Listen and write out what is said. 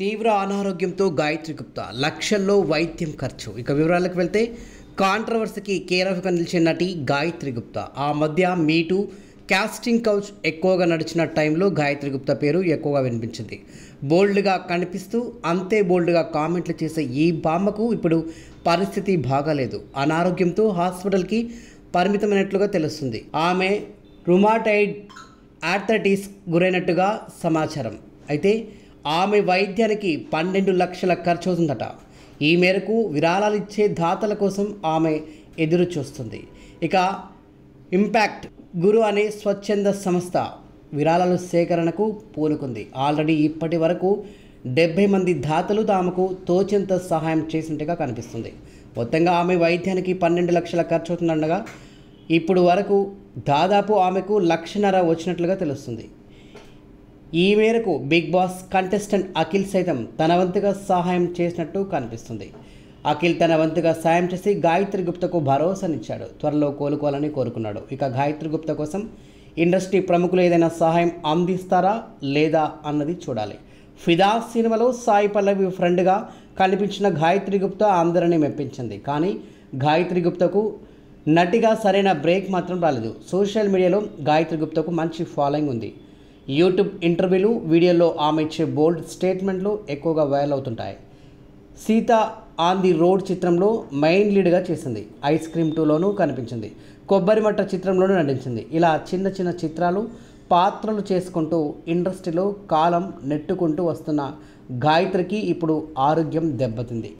తీవ్ర అనారోగ్యంతో గాయత్రి గుప్తా లక్షల్లో వైద్యం ఖర్చు ఇక వివరాలకు వెళ్తే కాంట్రవర్సీకి కేరఫ్గా నిలిచిన నటి గాయత్రి గుప్తా ఆ మధ్య మీటూ క్యాస్టింగ్ కౌచ్ ఎక్కువగా నడిచిన టైంలో గాయత్రి గుప్తా పేరు ఎక్కువగా వినిపించింది బోల్డ్గా కనిపిస్తూ అంతే బోల్డ్గా కామెంట్లు చేసే ఈ బామ్మకు ఇప్పుడు పరిస్థితి బాగాలేదు అనారోగ్యంతో హాస్పిటల్కి పరిమితమైనట్లుగా తెలుస్తుంది ఆమె రుమాటైడ్ ఆర్థరైటిస్ గురైనట్టుగా సమాచారం అయితే ఆమె వైద్యానికి పన్నెండు లక్షల ఖర్చు అవుతుందట ఈ మేరకు విరాళాలు ఇచ్చే దాతల కోసం ఆమె ఎదురు చూస్తుంది ఇక ఇంపాక్ట్ గురు అనే స్వచ్ఛంద సంస్థ విరాళాల సేకరణకు పూనుకుంది ఆల్రెడీ ఇప్పటి వరకు డెబ్బై మంది దాతలు తామకు తోచేంత సహాయం చేసినట్టుగా కనిపిస్తుంది మొత్తంగా ఆమె వైద్యానికి పన్నెండు లక్షల ఖర్చు అవుతుందండగా ఇప్పుడు వరకు దాదాపు ఆమెకు లక్షన్నర వచ్చినట్లుగా తెలుస్తుంది ఈ మేరకు బిగ్ బాస్ కంటెస్టెంట్ అఖిల్ సైతం తన వంతుగా సహాయం చేసినట్టు కనిపిస్తుంది అఖిల్ తన వంతుగా సాయం చేసి గాయత్రి గుప్తకు భరోసానిచ్చాడు త్వరలో కోలుకోవాలని కోరుకున్నాడు ఇక గాయత్రి గుప్త కోసం ఇండస్ట్రీ ప్రముఖులు ఏదైనా సహాయం అందిస్తారా లేదా అన్నది చూడాలి ఫిదా సినిమాలో సాయి పల్లవి ఫ్రెండ్గా కనిపించిన గాయత్రి గుప్తా అందరినీ మెప్పించింది కానీ గాయత్రి గుప్తకు నటిగా సరైన బ్రేక్ మాత్రం రాలేదు సోషల్ మీడియాలో గాయత్రి గుప్తకు మంచి ఫాలోయింగ్ ఉంది యూట్యూబ్ ఇంటర్వ్యూలు వీడియోలో ఆమె ఇచ్చే బోల్డ్ స్టేట్మెంట్లు ఎక్కువగా వైరల్ అవుతుంటాయి సీత ఆన్ ది రోడ్ చిత్రంలో మెయిన్ లీడ్గా చేసింది ఐస్ క్రీమ్ టూలోనూ కనిపించింది కొబ్బరి మట్ట చిత్రంలోనూ నటించింది ఇలా చిన్న చిన్న చిత్రాలు పాత్రలు చేసుకుంటూ ఇండస్ట్రీలో కాలం నెట్టుకుంటూ వస్తున్న గాయత్రికి ఇప్పుడు ఆరోగ్యం దెబ్బతింది